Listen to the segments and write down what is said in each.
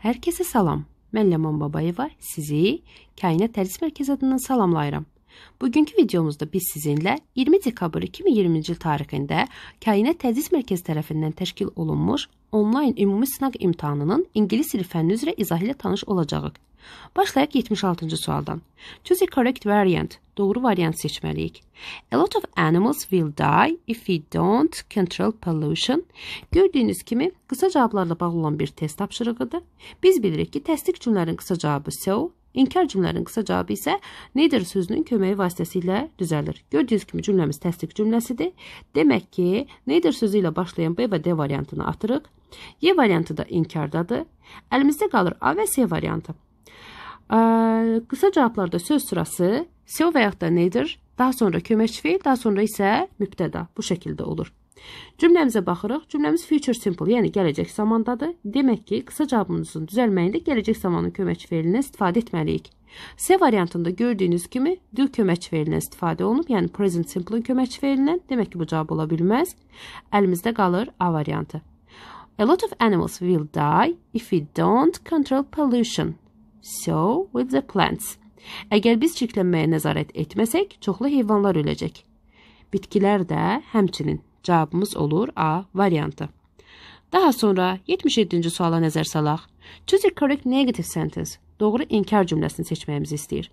Hər kəsə salam. Mən Ləman Babayeva sizi Kainat Tədris Mərkəzi adından salamlayıram. Bugünkü videomuzda biz sizinlə 20 dekabr 2020-ci il tarixində Kainat Tədris Mərkəzi tərəfindən təşkil olunmuş onlayn ümumi sınaq imtahanının ingilis dili fənni üzrə izahı ilə tanış olacağıq. Başlayaq 76-cı sualdan. Choose a correct variant Doğru variant seçməliyik. A lot of animals will die if we don't control pollution. Gördüyünüz kimi qısa cavablarla bağlı olan bir test tapşırığıdır. Biz bilirik ki, təsdiq cümlərin qısa cavabı so, İnkar cümlələrinin qısa cavabı isə neither sözünün köməyi vasitəsilə düzəlir. Gördüyünüz kimi cümləmiz təsdiq cümləsidir. Demək ki, neither sözü ilə başlayan B və D variantını atırıq. Y variantı da inkardadır. Əlimizdə qalır A və C variantı. Ə, qısa cavablarda söz sırası SEO və yaxud da nedir? Daha sonra köməkçi fiil, daha sonra isə mübtəda. Bu şəkildə olur. Cümləmizə baxırıq. Cümləmiz future simple, yəni gələcək zamandadır. Demək ki, qısa cavabımızın düzəlməyində gələcək zamanın köməkçi feilindən istifadə etməliyik. S variantında gördüyünüz kimi do köməkçi feilindən istifadə olunub, yəni present simple-ın köməkçi feilindən. Demək ki, bu cavab ola bilməz. Əlimizdə qalır A variantı. A lot of animals will die if we don't control pollution. So with the plants. Əgər biz çirklənməyə nəzarət etməsək, çoxlu heyvanlar öləcək. Bitkilər də həmçinin cavabımız olur A variantı. Daha sonra 77-ci suala nəzər salaq. Choose a correct negative sentence. Doğru inkar cümləsini seçməyimizi istəyir.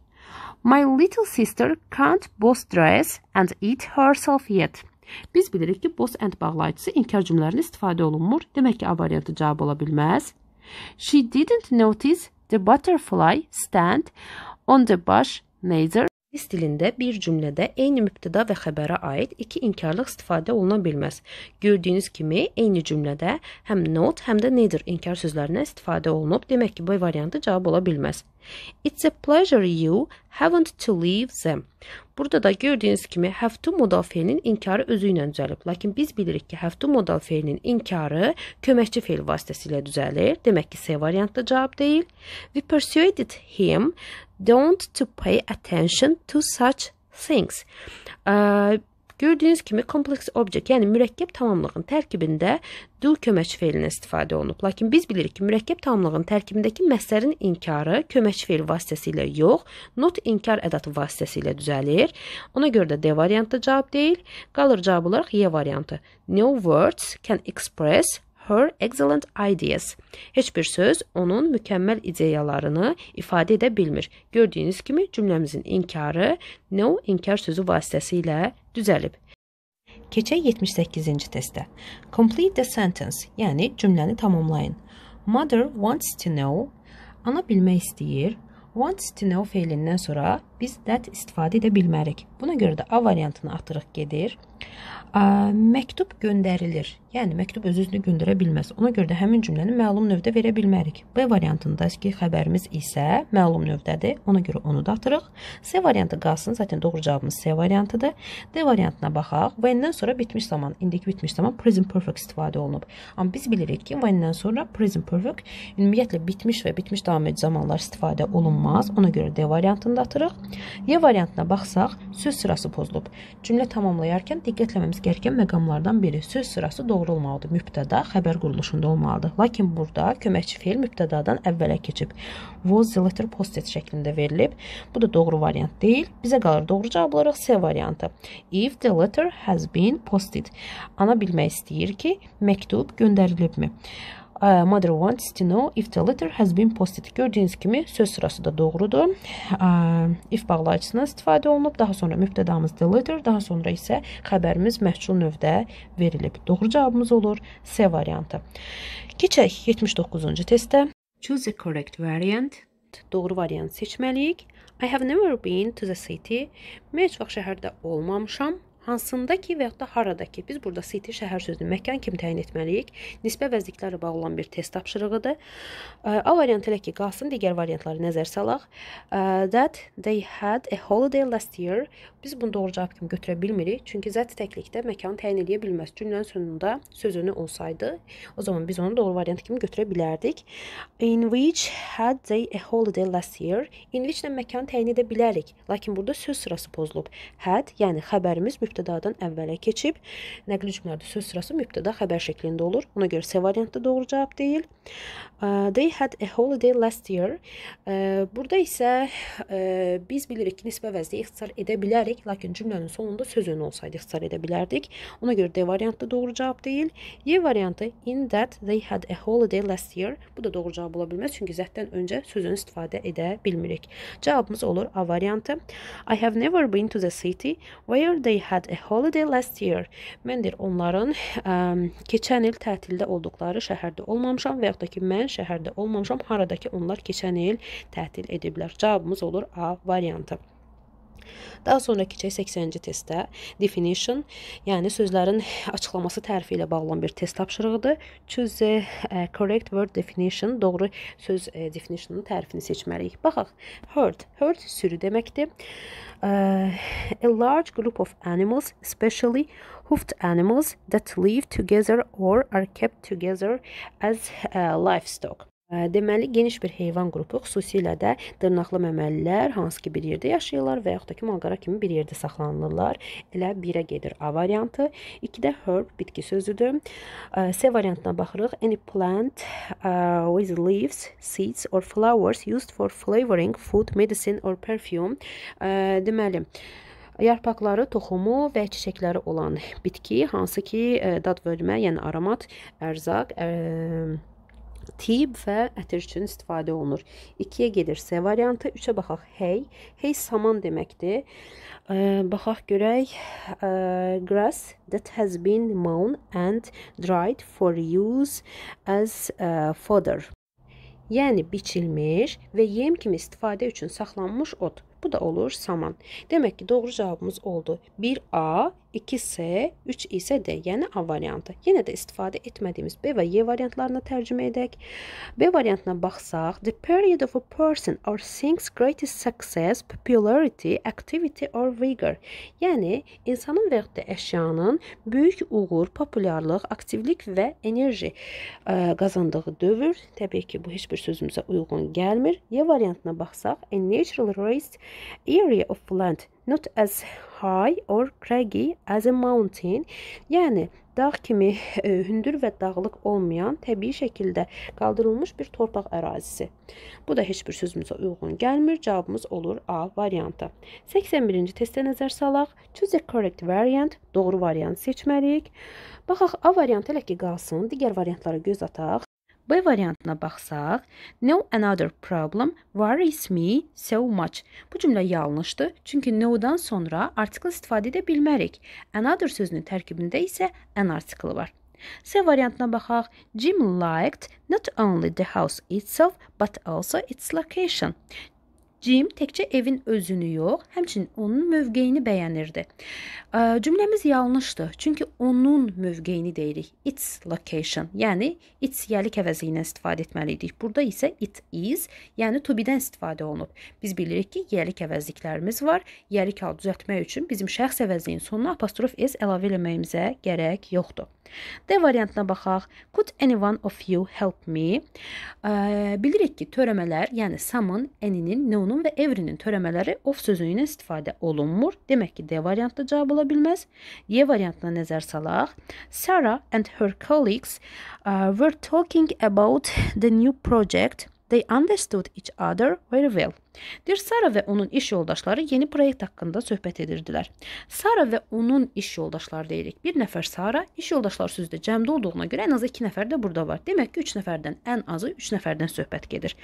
My little sister can't both dress and eat herself yet. Biz bilirik ki, both and bağlayıcısı inkar cümlələrində istifadə olunmur. Demək ki, A variantı cavab ola bilməz. She didn't notice the butterfly stand Onca baş nedir? İngilis dilində bir cümlədə eyni mübtəda və xəbərə aid iki inkarlıq istifadə oluna bilməz. Gördüyünüz kimi, eyni cümlədə həm not, həm də nedir inkar sözlərindən istifadə olunub. Demək ki, B variantı cavab ola bilməz. It's a pleasure you haven't to leave them. Burada da gördüyünüz kimi have to modalfeinin inkarı özü ilə düzəlib. Lakin biz bilirik ki, have to modalfeinin inkarı köməkçi feil vasitəsilə düzəlir. Demək ki, C variantı cavab deyil. We persuaded him don't to pay attention to such things. Uh, Gördüyünüz kimi kompleks objekt, yəni mürəkkəb tamamlığın tərkibində do köməkçi feilinə istifadə olunub. Lakin biz bilirik ki, mürəkkəb tamamlığın tərkibindəki məsələrin inkarı köməkçi feil vasitəsilə yox, not inkar ədatı vasitəsilə düzəlir. Ona görə də D variantı cavab deyil. Qalır cavab olaraq Y variantı. No words can express her excellent ideas. Heç bir söz onun mükəmməl ideyalarını ifadə edə bilmir. Gördüyünüz kimi cümləmizin inkarı no inkar sözü vasitəsilə düzəlib. Keçək 78-ci testə. Complete the sentence, yəni cümləni tamamlayın. Mother wants to know. Ana bilmək istəyir. Wants to know feilindən sonra biz that istifadə edə bilmərik. Buna görə də A variantını atırıq gedir məktub göndərilir. Yəni məktub öz-özünü göndərə bilməz. Ona görə də həmin cümləni məlum növdə verə bilmərik. B variantındakı xəbərimiz isə məlum növdədir. Ona görə onu da atırıq. C variantı qalsın. Zaten doğru cavabımız C variantıdır. D variantına baxaq. When-dən sonra bitmiş zaman, indiki bitmiş zaman present perfect istifadə olunub. Amma biz bilirik ki, when-dən sonra present perfect ümumiyyətlə bitmiş və bitmiş davam edici zamanlar istifadə olunmaz. Ona görə D variantını da atırıq. Y variantına baxsaq, söz sırası pozulub. Cümlə tamamlayarkən diqqətləməmiz Gərgin məqamlardan biri söz sırası doğru olmalıdır. Mübtəda xəbər quruluşunda olmalıdır. Lakin burada köməkçi feil mübtədadan əvvələ keçib. Was the letter posted şəklində verilib. Bu da doğru variant deyil. Bizə qalır doğru cavab olaraq C variantı. If the letter has been posted. Ana bilmək istəyir ki, məktub göndərilibmi? Uh, mother wants to know if the letter has been posted. Gördüyünüz kimi söz sırası da doğrudur. Uh, if bağlayıcısından istifadə olunub, daha sonra mübtədamız the letter, daha sonra isə xəbərimiz məhsul növdə verilib. Doğru cavabımız olur C variantı. Keçək 79-cu testə. Choose the correct variant. Doğru variant seçməliyik. I have never been to the city. Mən heç vaxt şəhərdə olmamışam hansındakı və yaxud da haradakı, biz burada city şəhər sözünü məkan kimi təyin etməliyik. Nisbə vəzliklərlə bağlı olan bir test tapşırığıdır. A variantı ilə ki, qalsın, digər variantları nəzər salaq. That they had a holiday last year Biz bunu doğruca aktiv götürə bilmirik, çünki zət təklikdə məkanı təyin edə bilməz. Cümlənin sonunda söz önü olsaydı, o zaman biz onu doğru variant kimi götürə bilərdik. In which had they a holiday last year? In which ilə məkanı təyin edə bilərik, lakin burada söz sırası pozulub. Had, yəni xəbərimiz mübtədadan əvvələ keçib. Nəqli cümlələrdə söz sırası mübtəda xəbər şəklində olur. Ona görə C variantı doğru cavab deyil. Uh, they had a holiday last year. Uh, burada isə uh, biz bilirik ki, nisbə vəzniyə ixtisar edə bilərik bilərdik, lakin cümlənin sonunda söz önü olsaydı ixtisar edə bilərdik. Ona görə D variantı doğru cavab deyil. Y variantı in that they had a holiday last year. Bu da doğru cavab ola bilməz, çünki zətdən öncə sözünü istifadə edə bilmirik. Cavabımız olur A variantı. I have never been to the city where they had a holiday last year. Məndir onların ə, keçən il tətildə olduqları şəhərdə olmamışam və yaxud da ki mən şəhərdə olmamışam, haradakı onlar keçən il tətil ediblər. Cavabımız olur A variantı. Daha sonra keçək 80-ci testə. Definition, yəni sözlərin açıqlaması tərifi ilə bağlı bir test tapşırığıdır. Choose a correct word definition, doğru söz e, definitionunun tərifini seçməliyik. Baxaq. Herd, herd sürü deməkdir. E, a large group of animals, especially hoofed animals that live together or are kept together as e, livestock. Deməli, geniş bir heyvan qrupu, xüsusilə də dırnaqlı məməlilər, hansı ki bir yerdə yaşayırlar və yaxud da ki, malqara kimi bir yerdə saxlanılırlar. Elə 1-ə gedir A variantı. 2-də herb bitki sözüdür. C variantına baxırıq. Any plant uh, with leaves, seeds or flowers used for flavoring food, medicine or perfume. Uh, deməli, yarpaqları, toxumu və çiçəkləri olan bitki, hansı ki, dad vermə, yəni aromat, ərzaq, ərzaq, tib və ətir üçün istifadə olunur. 2-yə gedir S variantı, 3-ə baxaq. Hey, hey saman deməkdir. E, baxaq görək. E, grass that has been mown and dried for use as e, fodder. Yəni biçilmiş və yem kimi istifadə üçün saxlanmış ot. Bu da olur saman. Demək ki, doğru cavabımız oldu. 1A, 2S, 3 isə D, yəni A variantı. Yenə də istifadə etmədiyimiz B və Y variantlarına tərcümə edək. B variantına baxsaq, the period of a person or thing's greatest success, popularity, activity or vigor. Yəni insanın və yaxud da əşyanın böyük uğur, populyarlıq, aktivlik və enerji ə, e, qazandığı dövr. Təbii ki, bu heç bir sözümüzə uyğun gəlmir. Y variantına baxsaq, a natural race area of land not as high or craggy as a mountain yəni dağ kimi e, hündür və dağlıq olmayan təbii şəkildə qaldırılmış bir torpaq ərazisi. Bu da heç bir sözümüzə uyğun gəlmir. Cavabımız olur A variantı. 81-ci testə nəzər salaq. Choose the correct variant. Doğru variantı seçməliyik. Baxaq A variantı hələ ki qalsın. Digər variantlara göz ataq. B variantına baxsaq, no another problem worries me so much. Bu cümlə yanlışdır, çünki no-dan sonra artikl istifadə edə bilmərik. Another sözünün tərkibində isə an artiklı var. C variantına baxaq. Jim liked not only the house itself but also its location. Cim təkcə evin özünü yox, həmçinin onun mövqeyini bəyənirdi. Cümləmiz yanlışdır, çünki onun mövqeyini deyirik. Its location, yəni its yəlik əvəzi ilə istifadə etməliydik. Burada isə it is, yəni to be-dən istifadə olunub. Biz bilirik ki, yəlik əvəzliklərimiz var. Yəlik halı düzəltmək üçün bizim şəxs əvəzliyinin sonuna apostrof s əlavə eləməyimizə gərək yoxdur. D variantına baxaq. Could anyone of you help me? Bilirik ki, törəmələr, yəni some-ın, any-nin, no-nun Tonun və Evrinin törəmələri of sözü ilə istifadə olunmur. Demək ki, D variantı cavab ola bilməz. Y variantına nəzər salaq. Sarah and her colleagues uh, were talking about the new project. They understood each other very well. Dir Sara və onun iş yoldaşları yeni proyekt haqqında söhbət edirdilər. Sara və onun iş yoldaşları deyirik. Bir nəfər Sara, iş yoldaşları sözdə cəmdə olduğuna görə ən azı 2 nəfər də burada var. Demək ki, 3 nəfərdən ən azı 3 nəfərdən söhbət gedir.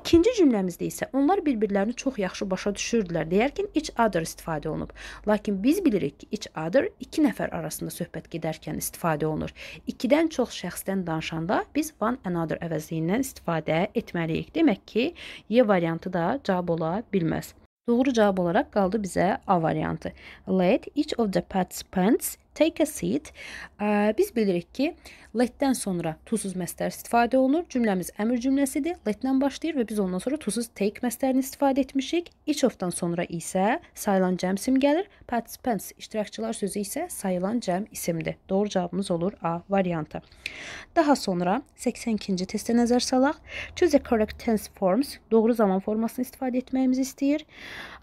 İkinci cümləmizdə isə onlar bir-birlərini çox yaxşı başa düşürdülər deyərkən each other istifadə olunub. Lakin biz bilirik ki, each other 2 nəfər arasında söhbət gedərkən istifadə olunur. 2-dən çox şəxsdən danışanda biz one another əvəzliyindən istifadə etməliyik. Demək ki, Y variantı da cavab cavab ola bilməz. Doğru cavab olaraq qaldı bizə A variantı. Let each of the participants Take a seat. Biz bilirik ki, letdən sonra to suz məstər istifadə olunur. Cümləmiz əmr cümləsidir. Letdən başlayır və biz ondan sonra to suz take məstərini istifadə etmişik. Each of-dan sonra isə sayılan cəm isim gəlir. Participants, iştirakçılar sözü isə sayılan cəm isimdir. Doğru cavabımız olur A variantı. Daha sonra 82-ci testə nəzər salaq. Choose the correct tense forms. Doğru zaman formasını istifadə etməyimizi istəyir.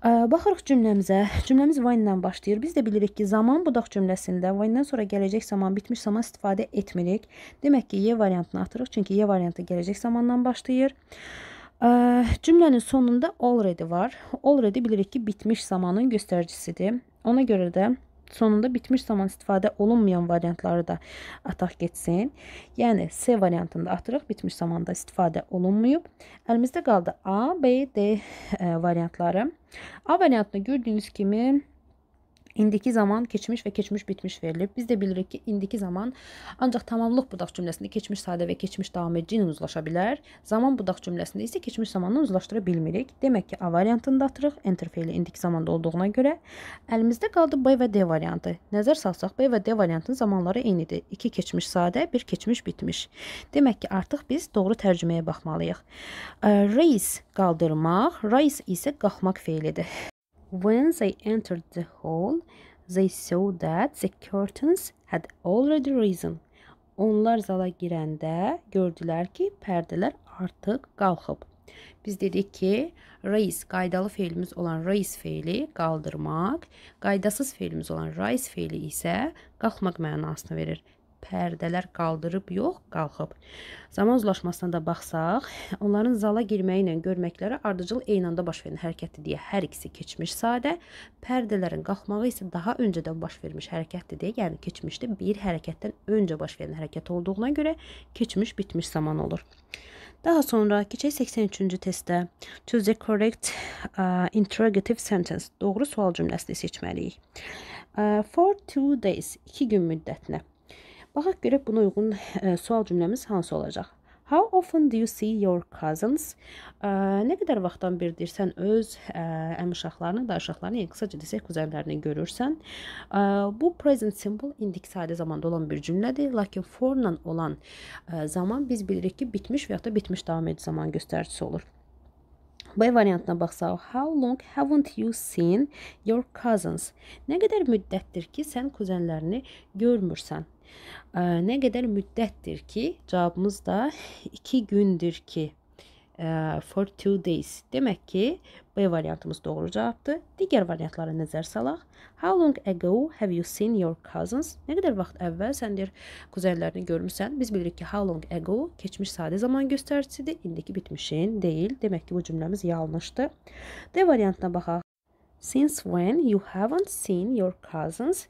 Baxırıq cümləmizə. Cümləmiz when-dən başlayır. Biz də bilirik ki, zaman budaq cümləsində when-dən sonra gələcək zaman, bitmiş zaman istifadə etmirik. Demək ki, Y variantını atırıq, çünki Y variantı gələcək zamandan başlayır. Cümlənin sonunda already var. Already bilirik ki, bitmiş zamanın göstəricisidir. Ona görə də sonunda bitmiş zaman istifadə olunmayan variantları da ataq getsin. Yəni C variantında atırıq, bitmiş zamanda istifadə olunmayıb. Əlimizdə qaldı A, B, D e, variantları. A variantını gördüyünüz kimi indiki zaman keçmiş və keçmiş bitmiş verilib. Biz də bilirik ki, indiki zaman ancaq tamamlıq budaq cümləsində keçmiş sadə və keçmiş davam edici ilə uzlaşa bilər. Zaman budaq cümləsində isə keçmiş zamanla uzlaşdıra bilmirik. Demək ki, A variantını da atırıq. Enter feili indiki zamanda olduğuna görə əlimizdə qaldı B və D variantı. Nəzər salsaq B və D variantının zamanları eynidir. 2 keçmiş sadə, 1 keçmiş bitmiş. Demək ki, artıq biz doğru tərcüməyə baxmalıyıq. Raise qaldırmaq, rise isə qalxmaq feilidir. When they entered the hall, they saw that the curtains had already risen. Onlar zala girəndə gördülər ki, pərdələr artıq qalxıb. Biz dedik ki, raise qaydalı feilimiz olan raise feili qaldırmaq, qaydasız feilimiz olan rise feili isə qalxmaq mənasını verir pərdələr qaldırıb yox, qalxıb. Zaman uzlaşmasına da baxsaq, onların zala girməyi ilə görməkləri ardıcıl eyni anda baş verən hərəkətdir deyə hər ikisi keçmiş sadə, pərdələrin qalxmağı isə daha öncədən baş vermiş hərəkətdir deyə, yəni keçmişdə bir hərəkətdən öncə baş verən hərəkət olduğuna görə keçmiş bitmiş zaman olur. Daha sonra keçək 83-cü testdə choose the correct uh, interrogative sentence. Doğru sual cümləsini seçməliyik. Uh, for 2 days 2 gün müddətinə Baxaq görək buna uyğun ə, e, sual cümləmiz hansı olacaq? How often do you see your cousins? Ə, e, nə qədər vaxtdan birdir sən öz ə, e, əmi uşaqlarını, dayı uşaqlarını, yəni qısaca desək, kuzənlərini görürsən? Ə, bu present simple indiki sadə zamanda olan bir cümlədir, lakin for ilə olan ə, zaman biz bilirik ki, bitmiş və ya da bitmiş davam edici zaman göstəricisi olur. B variantına baxsaq, how long haven't you seen your cousins? Nə qədər müddətdir ki, sən kuzenlərini görmürsən? Nə qədər müddətdir ki? Cavabımız da 2 gündür ki. E, for 2 days. Demək ki, B variantımız doğru cavabdır. Digər variantlara nəzər salaq. How long ago have you seen your cousins? Nə qədər vaxt əvvəl sən deyir kuzənlərini görmüsən? Biz bilirik ki, how long ago keçmiş sadə zaman göstəricisidir. İndiki bitmişin deyil. Demək ki, bu cümləmiz yanlışdır. D variantına baxaq. Since when you haven't seen your cousins?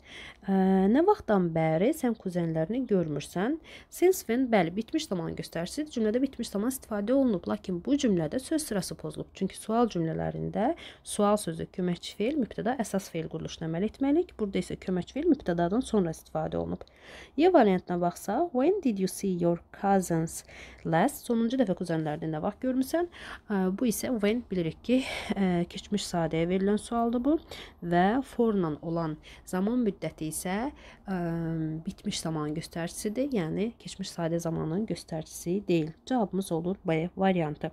Ə, nə vaxtdan bəri sən kuzenlərini görmürsən? Since when bəli, bitmiş zaman göstəricisi cümlədə bitmiş zaman istifadə olunub, lakin bu cümlədə söz sırası pozulub. Çünki sual cümlələrində sual sözü köməkçi fiil, mübtəda əsas fiil quruluşuna əməl etməliyik. Burada isə köməkçi fiil mübtədadan sonra istifadə olunub. Y variantına baxsaq, when did you see your cousins last? Sonuncu dəfə kuzenlərini nə vaxt görmüsən? Ə, bu isə when bilirik ki, ə, e, keçmiş sadəyə verilən sual sualdır bu və forla olan zaman müddəti isə ə, bitmiş zamanın göstəricisidir, yəni keçmiş sadə zamanın göstəricisi deyil. Cavabımız olur B variantı.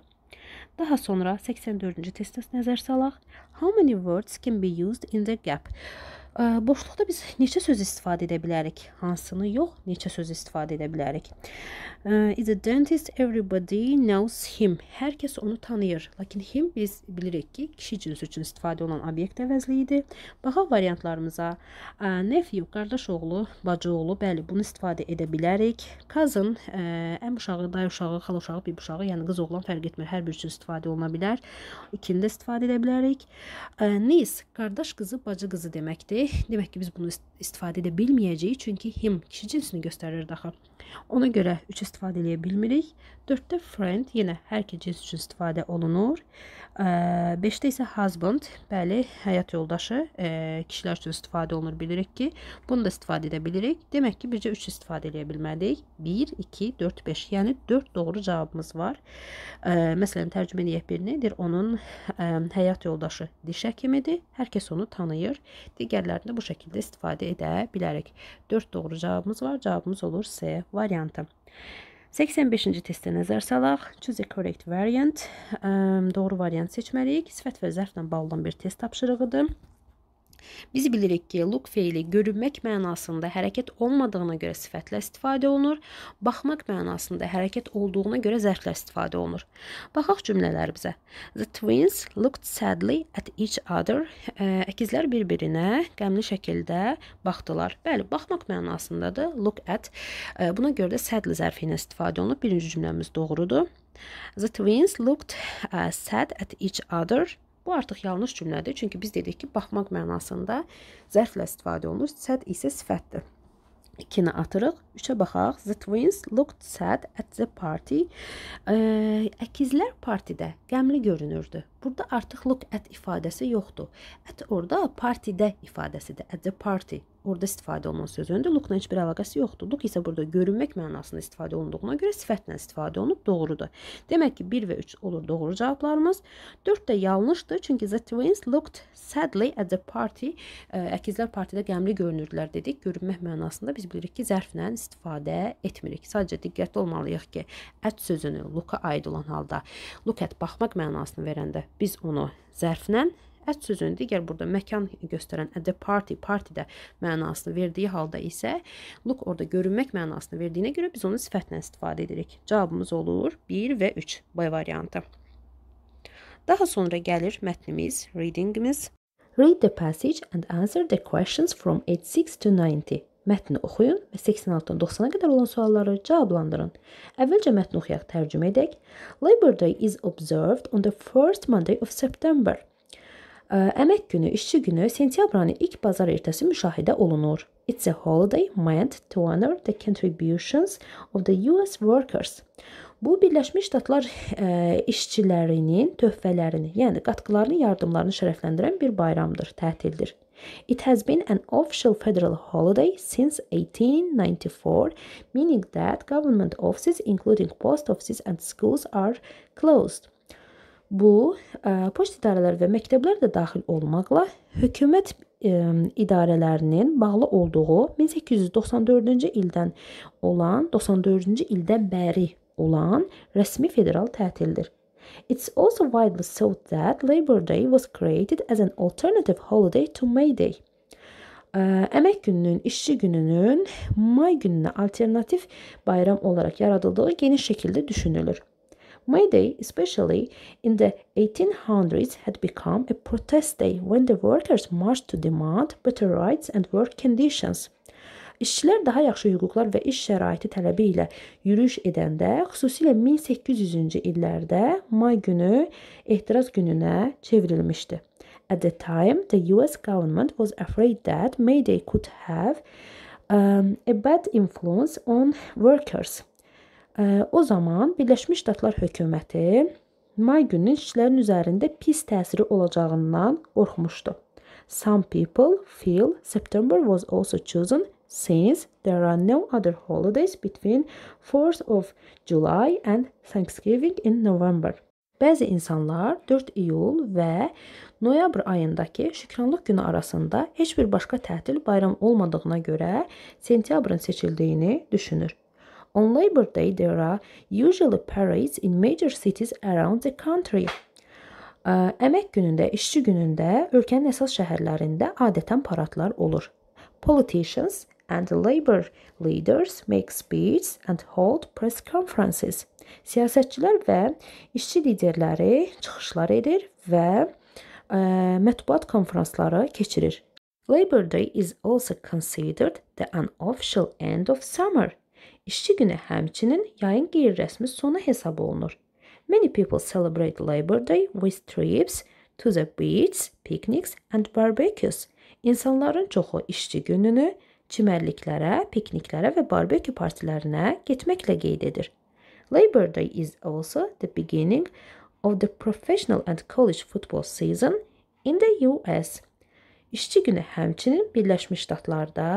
Daha sonra 84-cü testə nəzər salaq. How many words can be used in the gap? Boşluqda biz neçə söz istifadə edə bilərik? Hansını yox, neçə söz istifadə edə bilərik? Is a dentist everybody knows him. Hər kəs onu tanıyır. Lakin him biz bilirik ki, kişi cinsi üçün istifadə olunan obyekt əvəzliyidir. Baxaq variantlarımıza. Nephew, qardaş oğlu, bacı oğlu, bəli, bunu istifadə edə bilərik. Cousin, əm uşağı, dayı uşağı, xala uşağı, bib uşağı, yəni qız oğlan fərq etmir. Hər bir üçün istifadə oluna bilər. İkini də istifadə edə bilərik. Niece, qardaş qızı, bacı qızı deməkdir demək ki, biz bunu istifadə edə bilməyəcəyik, çünki him kişi cinsini göstərir axı. Ona görə 3 istifadə eləyə bilmirik. 4-də friend yenə hər iki cins üçün istifadə olunur. 5-də isə husband, bəli, həyat yoldaşı kişilər üçün istifadə olunur. Bilirik ki, bunu da istifadə edə bilirik. Demək ki, bircə 3 istifadə eləyə bilmədik. 1, 2, 4, 5. Yəni 4 doğru cavabımız var. Məsələn, tərcümə edək birini. Deyir, onun həyat yoldaşı diş həkimidir. Hər kəs onu tanıyır. Digərlərini bu şəkildə istifadə edə bilərik. 4 doğru cavabımız var. Cavabımız olur C variantı. 85-ci testə nəzər salaq. Choose a correct variant. Ehm, doğru variant seçməliyik. Sifət və zərflə bağlı olan bir test tapşırığıdır. Biz bilirik ki, look feili görünmək mənasında hərəkət olmadığına görə sifətlə istifadə olunur, baxmaq mənasında hərəkət olduğuna görə zərflə istifadə olunur. Baxaq cümlələrimizə. The twins looked sadly at each other. Ə, əkizlər bir-birinə qəmli şəkildə baxdılar. Bəli, baxmaq mənasındadır look at. Ə, buna görə də sadly zərfi ilə istifadə olunub. Birinci cümləmiz doğrudur. The twins looked uh, sad at each other. Bu artıq yanlış cümlədir, çünki biz dedik ki, baxmaq mənasında zərflə istifadə olunur, sad isə sifətdir. 2-ni atırıq, 3-ə baxaq. The twins looked sad at the party. Ə, əkizlər partidə qəmli görünürdü. Burada artıq look at ifadəsi yoxdur. At orada partidə ifadəsidir. At the party orada istifadə olunan sözündür. Look-la heç bir əlaqəsi yoxdur. Look isə burada görünmək mənasında istifadə olunduğuna görə sifətlə istifadə olunub doğrudur. Demək ki, 1 və 3 olur doğru cavablarımız. 4 də yanlışdır, çünki the twins looked sadly at the party. Əkizlər partidə qəmli görünürdülər dedik. Görünmək mənasında biz bilirik ki, zərflə istifadə etmirik. Sadəcə diqqətli olmalıyıq ki, at sözünü look-a aid olan halda look at baxmaq mənasını verəndə biz onu zərflə ət sözünü digər burada məkan göstərən at the party, partidə mənasını verdiyi halda isə look orada görünmək mənasını verdiyinə görə biz onu sifətlə istifadə edirik. Cavabımız olur 1 və 3 B variantı. Daha sonra gəlir mətnimiz, readingimiz. Read the passage and answer the questions from 86 to 90. Mətni oxuyun və 86-dan 90-a qədər olan sualları cavablandırın. Əvvəlcə mətni oxuyaq, tərcümə edək. Labor Day is observed on the first Monday of September. Əmək günü, işçi günü sentyabrın ilk bazar ertəsi müşahidə olunur. It's a holiday meant to honor the contributions of the US workers. Bu Birləşmiş Ştatlar ə, işçilərinin töhfələrini, yəni qatqılarını, yardımlarını şərəfləndirən bir bayramdır, tətildir. It has been an official federal holiday since 1894, meaning that government offices, including post offices and schools, are closed. Bu, e, poçt idarələri və məktəblər də daxil olmaqla hökumət e, idarələrinin bağlı olduğu 1894-cü ildən olan 94-cü ildən bəri olan rəsmi federal tətildir. It's also widely thought that Labor Day was created as an alternative holiday to May Day. Uh, emek gününün, işçi gününün May gününe alternatif bayram olarak yaratıldığı geniş şekilde düşünülür. May Day, especially in the 1800s, had become a protest day when the workers marched to demand better rights and work conditions. İşçilər daha yaxşı hüquqlar və iş şəraiti tələbi ilə yürüyüş edəndə, xüsusilə 1800-cü illərdə may günü ehtiras gününə çevrilmişdi. At the time, the US government was afraid that May Day could have um, a bad influence on workers. Uh, o zaman Birləşmiş Ştatlar hökuməti may günü işçilərin üzərində pis təsiri olacağından qorxmuşdu. Some people feel September was also chosen since there are no other holidays between 4th of July and Thanksgiving in November. Bəzi insanlar 4 iyul və noyabr ayındakı Şükranlıq günü arasında heç bir başqa tətil bayram olmadığına görə sentyabrın seçildiyini düşünür. On Labor Day there are usually parades in major cities around the country. Əmək günündə, işçi günündə ölkənin əsas şəhərlərində adətən paradlar olur. Politicians and labor leaders make speeches and hold press conferences. Siyasətçilər və işçi liderləri çıxışlar edir və ə, e, mətbuat konfransları keçirir. Labor Day is also considered the unofficial end of summer. İşçi günü həmçinin yayın qeyri-rəsmi sonu hesab olunur. Many people celebrate Labor Day with trips to the beach, picnics and barbecues. İnsanların çoxu işçi gününü çimərliklərə, pikniklərə və barbekü partilərinə getməklə qeyd edir. Labor Day is also the beginning of the professional and college football season in the US. İşçi günü həmçinin Birləşmiş Ştatlarda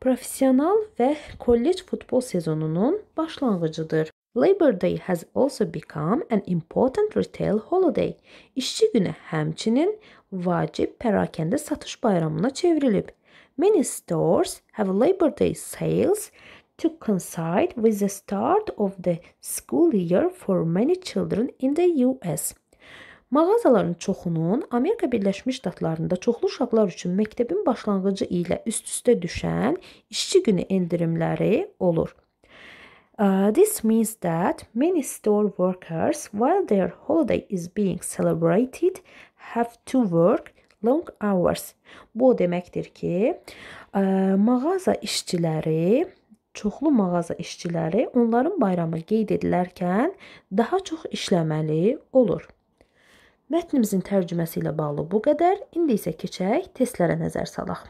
professional və kollec futbol sezonunun başlanğıcıdır. Labor Day has also become an important retail holiday. İşçi günü həmçinin vacib pərakəndə satış bayramına çevrilib. Many stores have Labor Day sales to coincide with the start of the school year for many children in the US. Mağazaların çoxunun Amerika Birləşmiş Ştatlarında çoxlu uşaqlar üçün məktəbin başlanğıcı ilə üst-üstə düşən işçi günü endirimləri olur. Uh, this means that many store workers, while their holiday is being celebrated, have to work long hours. Bu o deməkdir ki, e, mağaza işçiləri çoxlu mağaza işçiləri onların bayramı qeyd edilərkən daha çox işləməli olur. Mətnimizin tərcüməsi ilə bağlı bu qədər. İndi isə keçək testlərə nəzər salaq.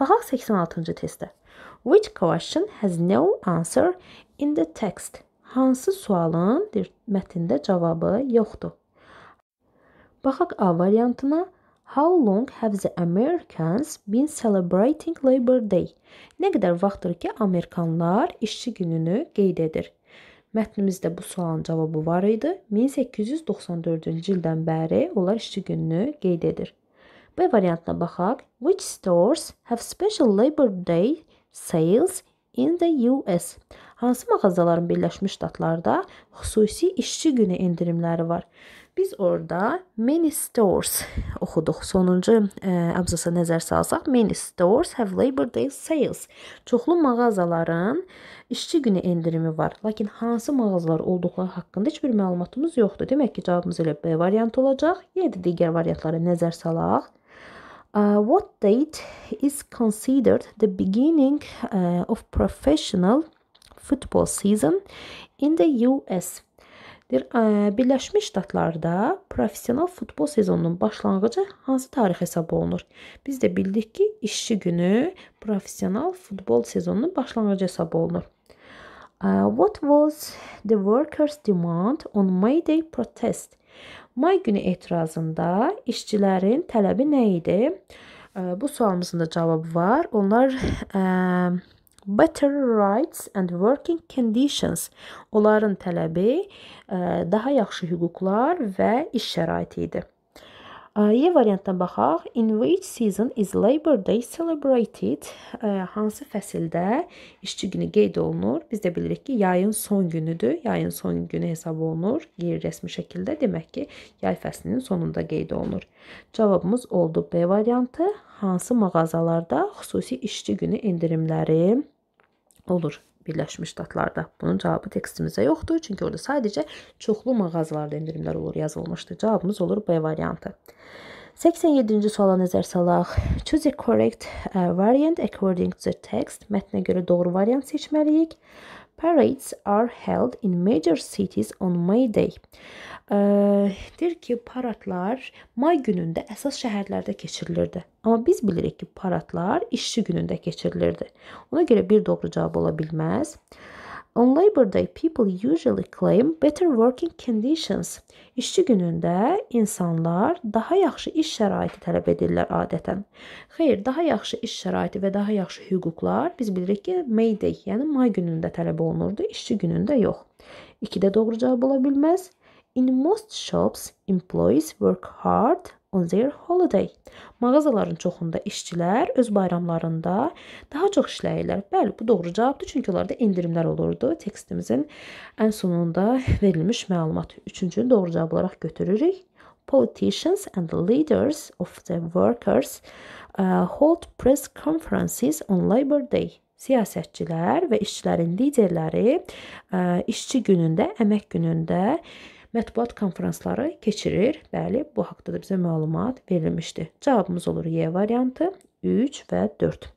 Baxaq 86-cı testə. Which question has no answer in the text? Hansı sualın mətndə cavabı yoxdur? Baxaq A variantına. How long have the Americans been celebrating Labor Day? Nə qədər vaxtdır ki, Amerikanlar işçi gününü qeyd edir? Mətnimizdə bu sualın cavabı var idi. 1894-cü ildən bəri onlar işçi gününü qeyd edir. B variantına baxaq. Which stores have special Labor Day sales in the US? Hansı mağazaların Birləşmiş Ştatlarda xüsusi işçi günü endirimləri var? Biz orada many stores oxuduq. Sonuncu ə, e, abzasa nəzər salsaq, many stores have labor day sales. Çoxlu mağazaların işçi günü endirimi var. Lakin hansı mağazalar olduqları haqqında heç bir məlumatımız yoxdur. Demək ki, cavabımız elə B variantı olacaq. Yenə də digər variantlara nəzər salaq. Uh, what date is considered the beginning uh, of professional football season in the US? Birləşmiş Ştatlarda professional futbol sezonunun başlanğıcı hansı tarix hesab olunur? Biz də bildik ki, işçi günü professional futbol sezonunun başlanğıcı hesab olunur. Uh, what was the workers' demand on May Day protest? May günü etirazında işçilərin tələbi nə idi? Uh, bu sualımızın da cavabı var. Onlar uh, better rights and working conditions. Onların tələbi e, daha yaxşı hüquqlar və iş şəraiti idi. E, y variantına baxaq. In which season is Labor Day celebrated? E, hansı fəsildə işçi günü qeyd olunur? Biz də bilirik ki, yayın son günüdür. Yayın son günü hesab olunur qeyri-rəsmi şəkildə. Demək ki, yay fəslinin sonunda qeyd olunur. Cavabımız oldu B variantı. Hansı mağazalarda xüsusi işçi günü endirimləri olur Birləşmiş Ştatlarda. Bunun cavabı tekstimizdə yoxdur, çünki orada sadəcə çoxlu mağazalarda endirimlər olur yazılmışdı. Cavabımız olur B variantı. 87-ci suala nəzər salaq. Choose a correct uh, variant according to the text. Mətnə görə doğru variant seçməliyik parades are held in major cities on May Day. Deyir ki, paradlar may günündə əsas şəhərlərdə keçirilirdi. Amma biz bilirik ki, paradlar işçi günündə keçirilirdi. Ona görə bir doğru cavab ola bilməz. On Labor Day people usually claim better working conditions. İşçi günündə insanlar daha yaxşı iş şəraiti tələb edirlər adətən. Xeyr, daha yaxşı iş şəraiti və daha yaxşı hüquqlar biz bilirik ki, May Day, yəni may günündə tələb olunurdu, işçi günündə yox. 2-də doğru cavab ola bilməz. In most shops, employees work hard on their holiday. Mağazaların çoxunda işçilər öz bayramlarında daha çox işləyirlər. Bəli, bu doğru cavabdır, çünki onlarda endirimlər olurdu. Tekstimizin ən sonunda verilmiş məlumat üçüncünü doğru cavab olaraq götürürük. Politicians and the leaders of the workers uh, hold press conferences on Labor Day. Siyasətçilər və işçilərin liderləri uh, işçi günündə, əmək günündə uh, mətbuat konfransları keçirir. Bəli, bu haqda da bizə məlumat verilmişdi. Cavabımız olur Y variantı 3 və 4.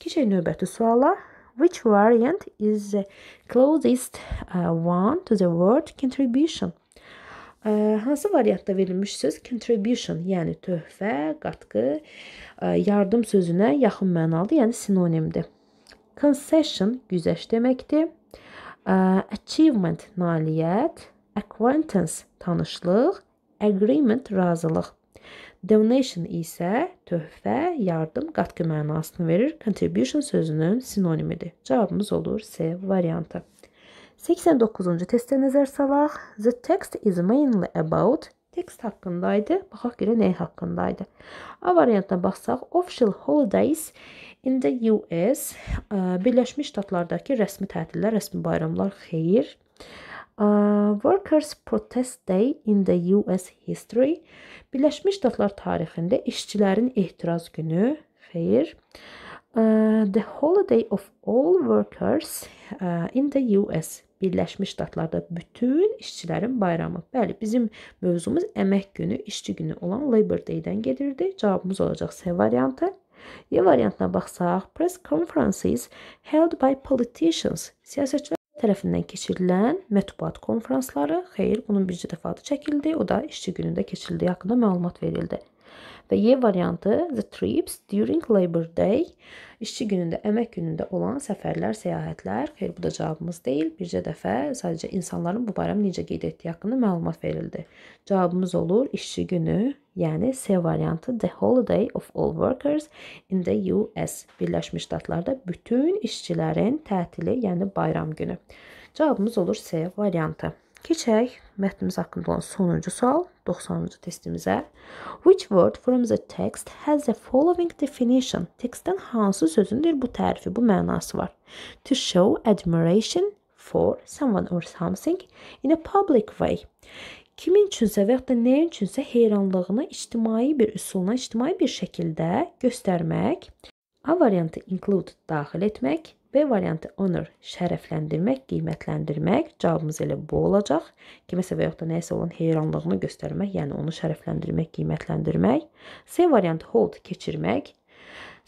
Keçək növbəti suala. Which variant is the closest uh, one to the word contribution? Uh, hansı variantda verilmiş söz contribution, yəni töhfə, qatqı, uh, yardım sözünə yaxın mənalıdır, yəni sinonimdir. Concession güzəşt deməkdir. Achievement nailiyyət, acquaintance tanışlıq, agreement razılıq. Donation isə töhfə, yardım, qatqı mənasını verir. Contribution sözünün sinonimidir. Cavabımız olur C variantı. 89-cu testə nəzər salaq. The text is mainly about tekst haqqındaydı. Baxaq görə nəyə haqqındaydı. A variantına baxsaq, official holidays in the US e, Birləşmiş Ştatlardakı rəsmi tətillər, rəsmi bayramlar xeyir. Uh, Workers Protest Day in the US History Birləşmiş Ştatlar tarixində işçilərin etiraz günü. Xeyr. Uh, the holiday of all workers uh, in the US Birləşmiş Ştatlarda bütün işçilərin bayramı. Bəli, bizim mövzumuz əmək günü, işçi günü olan Labor Day-dən gedirdi. Cavabımız olacaq C variantı. Y variantına baxsaq, press conferences held by politicians, siyasətçilər tərəfindən keçirilən mətbuat konfransları, xeyr, bunun bircə dəfadır çəkildi, o da işçi günündə keçirildiyi haqqında məlumat verildi. Və Y variantı the trips during Labor Day işçi günündə, əmək günündə olan səfərlər, səyahətlər. Xeyr, bu da cavabımız deyil. Bircə dəfə sadəcə insanların bu barədə necə qeyd etdiyi haqqında məlumat verildi. Cavabımız olur işçi günü, yəni C variantı the holiday of all workers in the US. Birləşmiş Ştatlarda bütün işçilərin tətili, yəni bayram günü. Cavabımız olur C variantı. Keçək mətnimiz haqqında olan sonuncu sual, 90-cı testimizə. Which word from the text has the following definition? Tekstdən hansı sözündür bu tərifi, bu mənası var? To show admiration for someone or something in a public way. Kimin üçünsə və yaxud da nəyin üçünsə heyranlığını ictimai bir üsulla, ictimai bir şəkildə göstərmək. A variantı include daxil etmək, B variantı honor şərəfləndirmək, qiymətləndirmək. Cavabımız elə bu olacaq. Kiməsə və yaxud da nəyisə olan heyranlığını göstərmək, yəni onu şərəfləndirmək, qiymətləndirmək. C variantı hold keçirmək,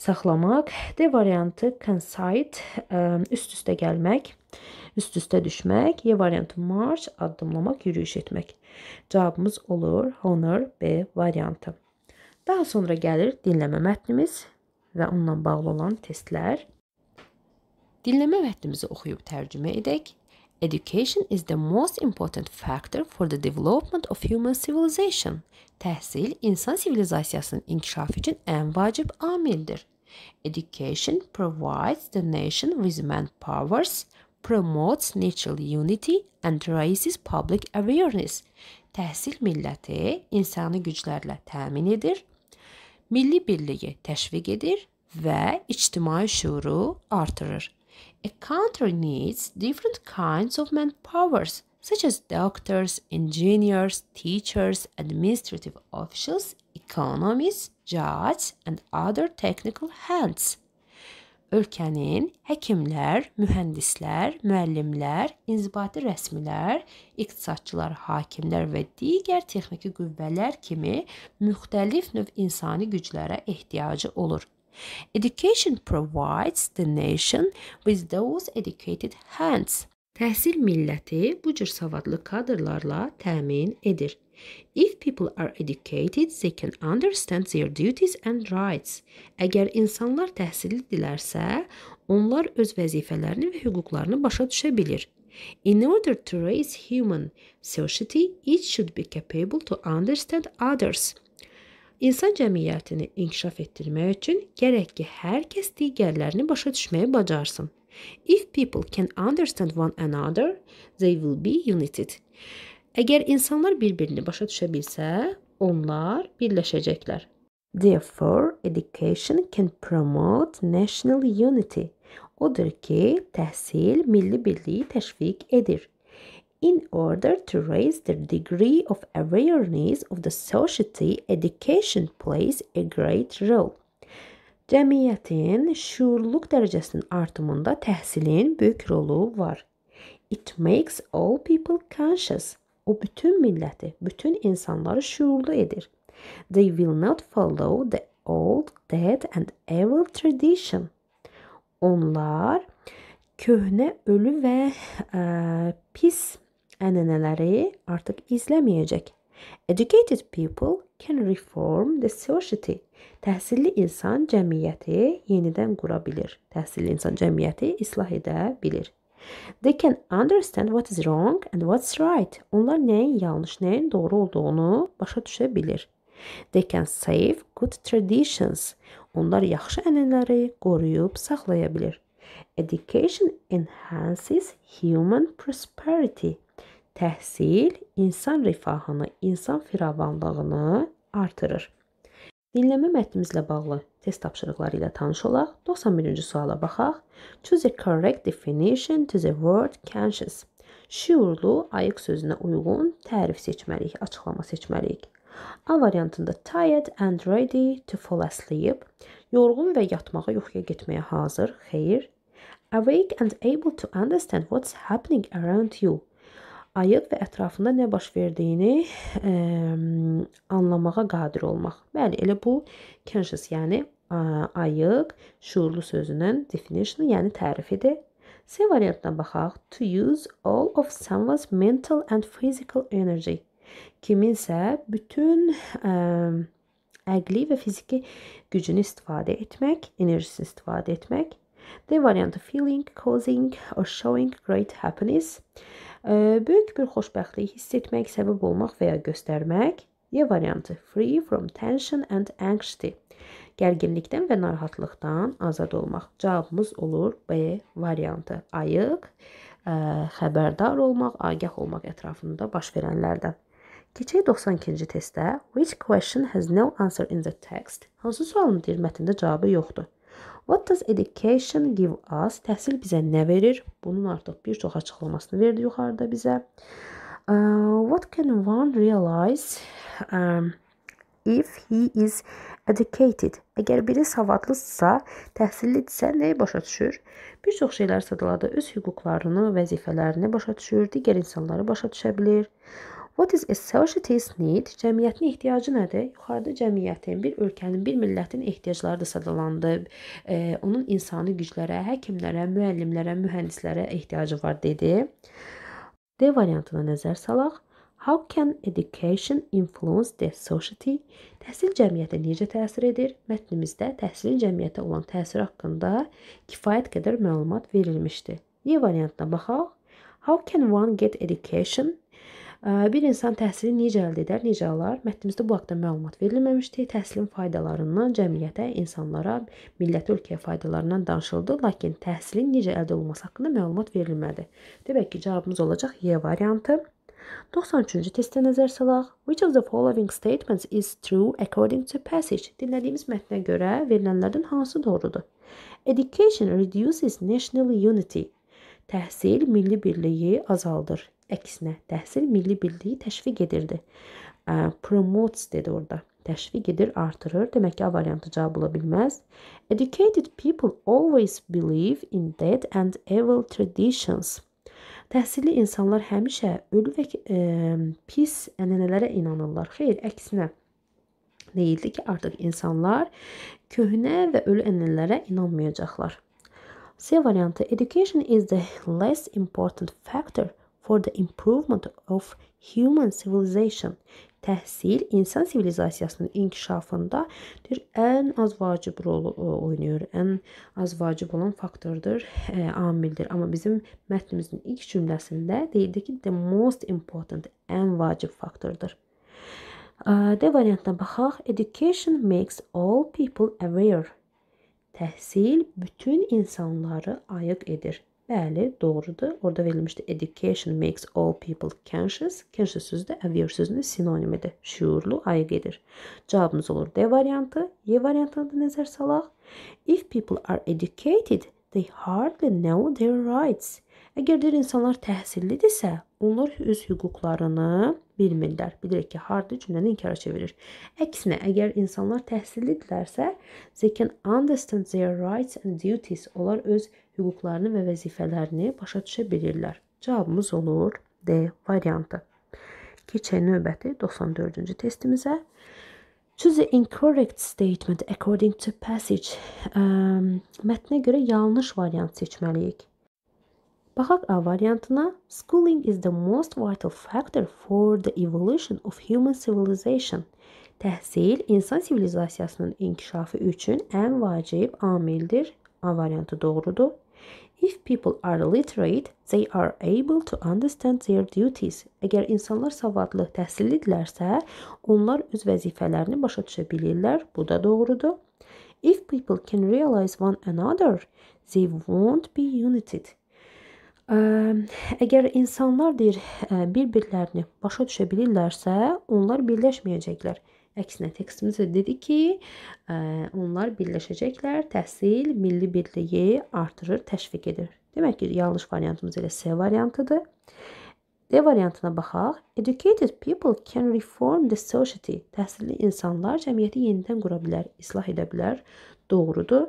saxlamaq. D variantı consight üst-üstə gəlmək, üst-üstə düşmək. E variantı march addımlamaq, yürüyüş etmək. Cavabımız olur honor B variantı. Daha sonra gəlir dinləmə mətnimiz və onunla bağlı olan testlər. Dinləmə mətnimizi oxuyub tərcümə edək. Education is the most important factor for the development of human civilization. Təhsil insan sivilizasiyasının inkişafı üçün ən vacib amildir. Education provides the nation with manpowers, promotes national unity and raises public awareness. Təhsil milləti insanı güclərlə təmin edir, milli birliyi təşviq edir və ictimai şüuru artırır. A country needs different kinds of manpowers, such as doctors, engineers, teachers, administrative officials, economists, judges, and other technical hands. ölkənin həkimlər, mühəndislər, müəllimlər, inzibati rəsmilər, iqtisadçılar, hakimlər və digər texniki qüvvələr kimi müxtəlif növ insani güclərə ehtiyacı olur. Education provides the nation with those educated hands. Təhsil milləti bu cür savadlı kadrlarla təmin edir. If people are educated, they can understand their duties and rights. Əgər insanlar təhsillidirlərsə, onlar öz vəzifələrini və hüquqlarını başa düşə bilir. In order to raise human society, each should be capable to understand others. İnsan cəmiyyətini inkişaf etdirmək üçün gərək ki, hər kəs digərlərini başa düşməyi bacarsın. If people can understand one another, they will be united. Əgər insanlar bir-birini başa düşə bilsə, onlar birləşəcəklər. Therefore, education can promote national unity. Odur ki, təhsil milli birliyi təşviq edir. in order to raise the degree of awareness of the society, education plays a great role. Cemiyetin şuurluluk derecesinin artımında təhsilin büyük rolu var. It makes all people conscious. O bütün milləti, bütün insanları şuurlu edir. They will not follow the old, dead and evil tradition. Onlar köhnə, ölü və ə, pis ənənələri artıq izləməyəcək. Educated people can reform the society. Təhsilli insan cəmiyyəti yenidən qura bilir. Təhsilli insan cəmiyyəti islah edə bilir. They can understand what is wrong and what's right. Onlar nəyin yanlış, nəyin doğru olduğunu başa düşə bilir. They can save good traditions. Onlar yaxşı ənənələri qoruyub saxlaya bilir. Education enhances human prosperity. Təhsil insan rifahını, insan firavanlığını artırır. Dinləmə mətnimizlə bağlı test tapşırıqları ilə tanış olaq. 91-ci suala baxaq. Choose a correct definition to the word conscious. Şüurlu, ayıq sözünə uyğun tərif seçməliyik, açıqlama seçməliyik. A variantında tired and ready to fall asleep. Yorğun və yatmağa, yuxuya getməyə hazır. Xeyr. Awake and able to understand what's happening around you ayıq və ətrafında nə baş verdiyini ə, ehm, anlamağa qadir olmaq. Bəli, elə bu conscious, yəni ə, ayıq şuurlu sözünün definitionu, yəni tərifidir. C variantına baxaq. To use all of someone's mental and physical energy. Kiminsə bütün ə, ehm, əqli və fiziki gücünü istifadə etmək, enerjisini istifadə etmək. D variantı feeling, causing or showing great happiness. Böyük bir xoşbəxtlik hiss etmək, səbəb olmaq və ya göstərmək. Y variantı: free from tension and anxiety. Gərginlikdən və narahatlıqdan azad olmaq. Cavabımız olur B variantı. Ayıq, ə, xəbərdar olmaq, agah olmaq ətrafında baş verənlərdən. Keçək 92-ci testə. Which question has no answer in the text? Hansı sualın deyir mətndə cavabı yoxdur? What does education give us? Təhsil bizə nə verir? Bunun artıq bir çox açıqlamasını verdi yuxarıda bizə. Uh, what can one realize um, if he is educated? Əgər biri savadlısa, təhsillidirsə nəyi başa düşür? Bir çox şeylər sadaladı. Öz hüquqlarını, vəzifələrini başa düşür, digər insanları başa düşə bilir. What is a society's need? Cəmiyyətin ehtiyacı nədir? Yuxarıda cəmiyyətin, bir ölkənin, bir millətin ehtiyacları da sadalandı. E, onun insani güclərə, həkimlərə, müəllimlərə, mühəndislərə ehtiyacı var dedi. D variantına nəzər salaq. How can education influence the society? Təhsil cəmiyyətə necə təsir edir? Mətnimizdə təhsilin cəmiyyətə olan təsiri haqqında kifayət qədər məlumat verilmişdi. E variantına baxaq. How can one get education? Bir insan təhsili necə əldə edər, necə alar? Mətnimizdə bu haqqda məlumat verilməmişdi. Təhsilin faydalarından cəmiyyətə, insanlara, millət ölkəyə faydalarından danışıldı, lakin təhsilin necə əldə olunması haqqında məlumat verilmədi. Demək ki, cavabımız olacaq Y variantı. 93-cü testə nəzər salaq. Which of the following statements is true according to passage? Dinlədiyimiz mətnə görə verilənlərdən hansı doğrudur? Education reduces national unity. Təhsil milli birliyi azaldır. Əksinə, təhsil milli birliyi təşviq edirdi. Promotes dedi orada. Təşviq edir, artırır. Demək ki, A variantı cavab ola bilməz. Educated people always believe in dead and evil traditions. Təhsilli insanlar həmişə ölü və e, pis ənənələrə inanırlar. Xeyr, əksinə deyildi ki, artıq insanlar köhnə və ölü ənənələrə inanmayacaqlar. C variantı education is the less important factor for the improvement of human civilization təhsil insan sivilizasiyasının inkişafında deyir, ən az vacib rol e, oynayır. Ən az vacib olan faktordur, ə, e, amildir. Amma bizim mətnimizin ilk cümləsində deyildi ki, the most important, ən vacib faktordur. E, D variantına baxaq. Education makes all people aware. Təhsil bütün insanları ayıq edir. Bəli, doğrudur. Orada verilmişdi education makes all people conscious. Conscious sözü də aware sözünün sinonimidir. Şuurlu, ayıq edir. Cavabımız olur D variantı. Y variantına da nəzər salaq. If people are educated, they hardly know their rights. Əgər deyir insanlar təhsillidirsə, onlar öz hüquqlarını bilmirlər. Bilirik ki, hardly cümləni inkara çevirir. Əksinə, əgər insanlar təhsillidirlərsə, they can understand their rights and duties. Onlar öz hüquqlarını hüquqlarını və vəzifələrini başa düşə bilirlər? Cavabımız olur D variantı. Keçək növbəti 94-cü testimizə. Choose the incorrect statement according to passage. Um, mətnə görə yanlış variant seçməliyik. Baxaq A variantına. Schooling is the most vital factor for the evolution of human civilization. Təhsil insan sivilizasiyasının inkişafı üçün ən vacib amildir. A variantı doğrudur. If people are literate, they are able to understand their duties. Əgər insanlar savadlı, təhsillidirlərsə, onlar öz vəzifələrini başa düşə bilirlər. Bu da doğrudur. If people can realize one another, they won't be united. Əgər ehm, insanlar deyir, e, bir-birlərini başa düşə bilirlərsə, onlar birləşməyəcəklər. Əksinə tekstimizdə dedi ki, ə, e, onlar birləşəcəklər, təhsil milli birliyi artırır, təşviq edir. Demək ki, yanlış variantımız elə C variantıdır. D variantına baxaq. Educated people can reform the society. Təhsilli insanlar cəmiyyəti yenidən qura bilər, islah edə bilər. Doğrudur.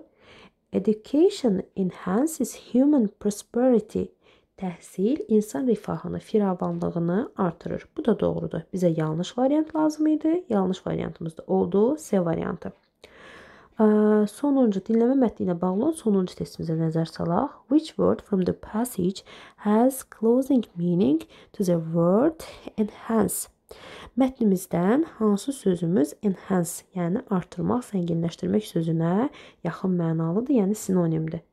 Education enhances human prosperity təhsil insan rifahını, firavanlığını artırır. Bu da doğrudur. Bizə yanlış variant lazım idi. Yanlış variantımız da oldu. C variantı. Sonuncu dinləmə mətni ilə bağlı sonuncu testimizə nəzər salaq. Which word from the passage has closing meaning to the word enhance? Mətnimizdən hansı sözümüz enhance, yəni artırmaq, zənginləşdirmək sözünə yaxın mənalıdır, yəni sinonimdir?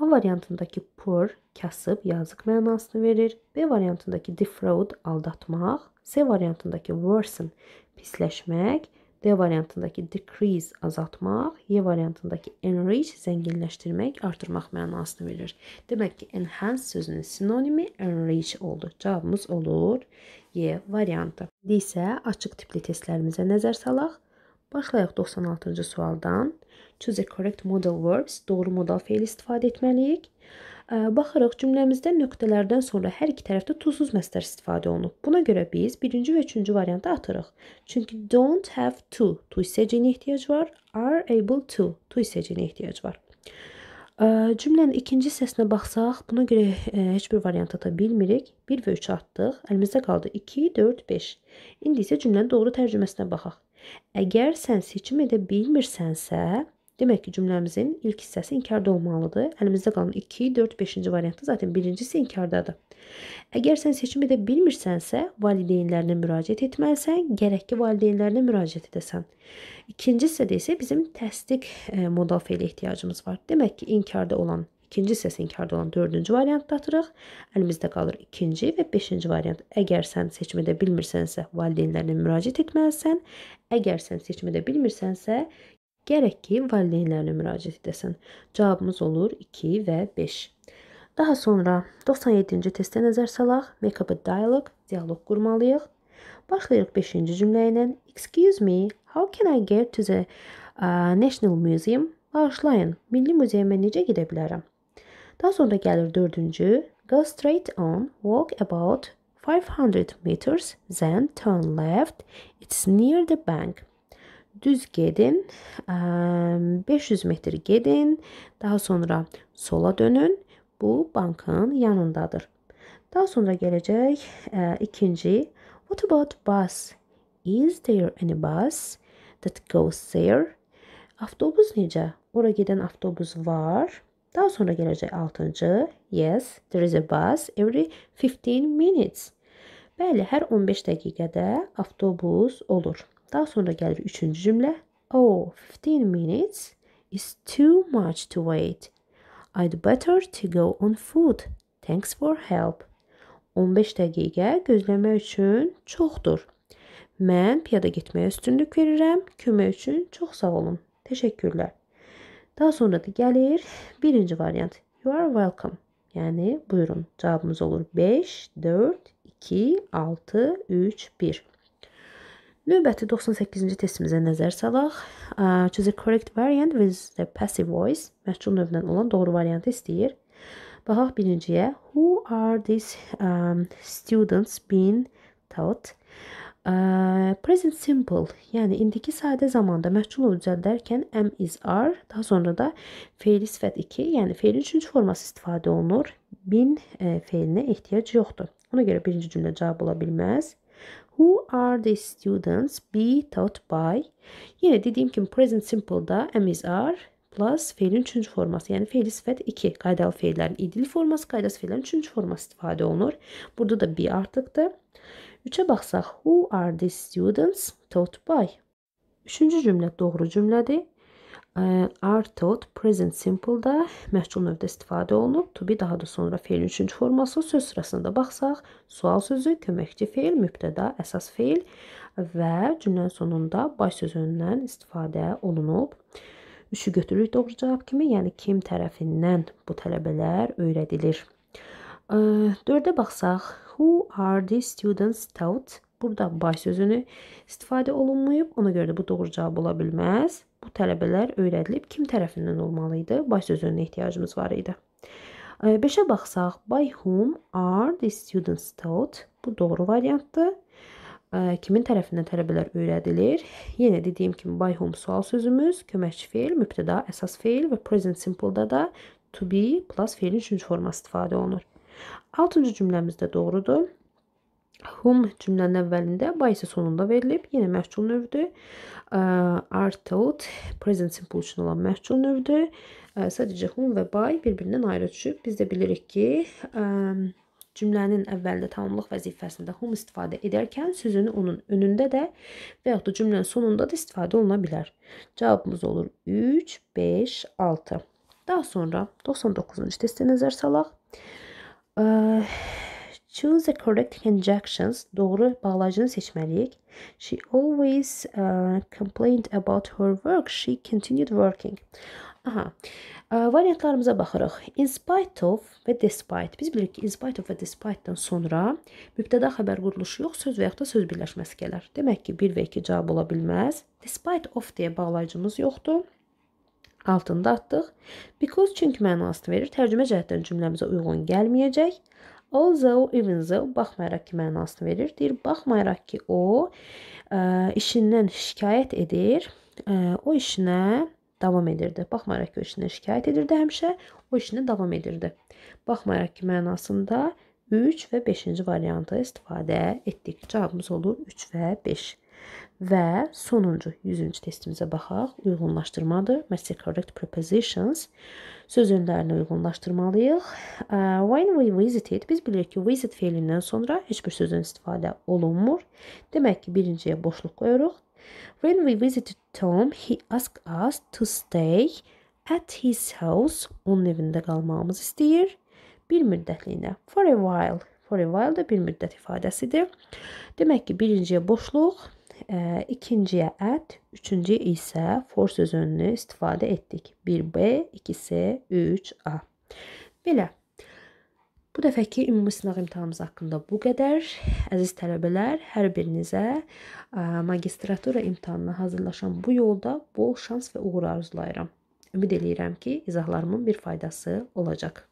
A variantındakı poor kasıb, yazıq mənasını verir. B variantındakı defraud aldatmaq, C variantındakı worsen pisləşmək, D variantındakı decrease azaltmaq, E variantındakı enrich zənginləşdirmək, artırmaq mənasını verir. Demək ki, enhance sözünün sinonimi enrich oldu. Cavabımız olur E variantı. İndi isə açıq tipli testlərimizə nəzər salaq. Başlayaq 96-cı sualdan. Choose a correct modal verbs. Doğru modal feil istifadə etməliyik. Baxırıq, cümləmizdə nöqtələrdən sonra hər iki tərəfdə tusuz məstər istifadə olunub. Buna görə biz birinci və üçüncü variantı atırıq. Çünki don't have to, to hissəciyinə ehtiyac var. Are able to, to hissəciyinə ehtiyac var. Cümlənin ikinci səsinə baxsaq, buna görə heç bir variant ata bilmirik. 1 və 3 atdıq. Əlimizdə qaldı 2, 4, 5. İndi isə cümlənin doğru tərcüməsinə baxaq. Əgər sən seçim edə bilmirsənsə, Demək ki, cümləmizin ilk hissəsi inkarda olmalıdır. Əlimizdə qalan 2, 4, 5-ci variantda zaten birincisi inkardadır. Əgər sən seçim edə bilmirsənsə, valideynlərinə müraciət etməlisən, gərək ki, valideynlərinə müraciət edəsən. İkinci hissədə isə bizim təsdiq e, modal feilə ehtiyacımız var. Demək ki, inkarda olan İkinci hissəsi inkarda olan dördüncü variantı atırıq. Əlimizdə qalır ikinci və beşinci variant. Əgər sən seçim edə bilmirsənsə, valideynlərinə müraciət etməlisən. Əgər sən seçim edə bilmirsənsə, Gərək ki, valideynlərinə müraciət edəsən. Cavabımız olur 2 və 5. Daha sonra 97-ci testə nəzər salaq. Make up a dialogue, dialoq qurmalıyıq. Başlayırıq 5-ci cümlə ilə. Excuse me, how can I get to the uh, National Museum? Bağışlayın, Milli Muzeyimə necə gedə bilərəm? Daha sonra gəlir 4-cü. Go straight on, walk about 500 meters, then turn left. It's near the bank düz gedin, 500 metr gedin, daha sonra sola dönün. Bu bankın yanındadır. Daha sonra gələcək ə, ikinci. What about bus? Is there any bus that goes there? Avtobus necə? Ora gedən avtobus var. Daha sonra gələcək 6-cı. Yes, there is a bus every 15 minutes. Bəli, hər 15 dəqiqədə avtobus olur. Daha sonra gəlir üçüncü cümlə. Oh, 15 minutes is too much to wait. I'd better to go on foot. Thanks for help. 15 dəqiqə gözləmək üçün çoxdur. Mən piyada getməyə üstünlük verirəm. Kömək üçün çox sağ olun. Təşəkkürlər. Daha sonra da gəlir birinci variant. You are welcome. Yəni buyurun. Cavabımız olur 5, 4, 2, 6, 3, 1. Növbəti 98-ci testimizə nəzər salaq. Uh, choose the correct variant with the passive voice. Məhcul növdən olan doğru variantı istəyir. Baxaq birinciyə. Who are these um, students being taught? Uh, present simple, yəni indiki sadə zamanda məhculu düzəldərkən am is are, daha sonra da feili sifət 2, yəni feilin üçüncü forması istifadə olunur. Bin e, feilinə ehtiyac yoxdur. Ona görə birinci cümlə cavab ola bilməz. Who are the students be taught by? Yenə dediyim kimi present simple-da əmiz are plus feilin üçüncü forması, yəni feil sifət 2 qaydalı feillərin idil forması, qaydası feillərin üçüncü forması istifadə olunur. Burada da be artıqdır. 3-ə baxsaq, who are the students taught by? Üçüncü cümlə doğru cümlədir. Are taught present simple-da məhcul növdə istifadə olunub. To be daha da sonra feilin üçüncü forması. Söz sırasında baxsaq, sual sözü, köməkçi feil, mübtəda, əsas feil və cümlənin sonunda baş sözündən istifadə olunub. Üçü götürürük doğru cavab kimi, yəni kim tərəfindən bu tələbələr öyrədilir. Dördə baxsaq, who are the students taught? Burada by sözünü istifadə olunmayıb. Ona görə də bu doğru cavab ola bilməz. Bu tələbələr öyrədilib kim tərəfindən olmalı idi? By sözünə ehtiyacımız var idi. 5-ə e, baxsaq, by whom are the students taught? Bu doğru variantdır. E, kimin tərəfindən tələbələr öyrədilir? Yenə dediyim kimi by whom sual sözümüz, köməkçi feil, mübtəda, əsas feil və present simple-da da to be plus feilin üçüncü forması istifadə olunur. 6-cı cümləmiz də doğrudur. Whom cümlənin əvvəlində, by isə sonunda verilib. Yenə məhcul növdür. Are taught present simple üçün olan məhcul növdür. Sadəcə whom və by bir-birindən ayrı düşüb. Biz də bilirik ki, cümlənin əvvəlində tamamlıq vəzifəsində whom istifadə edərkən sözün onun önündə də və yaxud da cümlənin sonunda da istifadə oluna bilər. Cavabımız olur 3, 5, 6. Daha sonra 99-cu testə nəzər salaq. Ə Choose the correct conjunctions. Doğru bağlacını seçməliyik. She always uh, complained about her work. She continued working. Aha. Uh, variantlarımıza baxırıq. In spite of və despite. Biz bilirik ki, in spite of və despite-dan sonra mübtəda xəbər quruluşu yox, söz və yaxud da söz birləşməsi gələr. Demək ki, 1 və 2 cavab ola bilməz. Despite of deyə bağlayıcımız yoxdur altında atdıq. Because çünki mənasını verir. Tərcümə cəhətdən cümləmizə uyğun gəlməyəcək. Although, even though, baxmayaraq ki, mənasını verir. Deyir, baxmayaraq ki, o ə, e, işindən şikayət edir, ə, e, o işinə davam edirdi. Baxmayaraq ki, o işinə şikayət edirdi həmişə, o işinə davam edirdi. Baxmayaraq ki, mənasında 3 və 5-ci variantı istifadə etdik. Cavabımız olur 3 və 5. Və sonuncu 100-cü testimizə baxaq. Uyğunlaşdırmadır. Must correct prepositions. Söz önlərini uyğunlaşdırmalıyıq. When we visited, biz bilirik ki, visit feilindən sonra heç bir sözün istifadə olunmur. Demək ki, birinciyə boşluq qoyuruq. When we visited Tom, he asked us to stay at his house. Onun evində qalmağımızı istəyir. Bir müddətliyə. For a while. For a while da bir müddət ifadəsidir. Demək ki, birinciyə boşluq, ikinciyə ət, üçüncü isə for sözünü istifadə etdik. 1B, 2C, 3A. Belə. Bu dəfəki ümumi sınaq imtahanımız haqqında bu qədər. Əziz tələbələr, hər birinizə e, magistratura imtahanına hazırlaşan bu yolda bol şans və uğur arzulayıram. Ümid eləyirəm ki, izahlarımın bir faydası olacaq.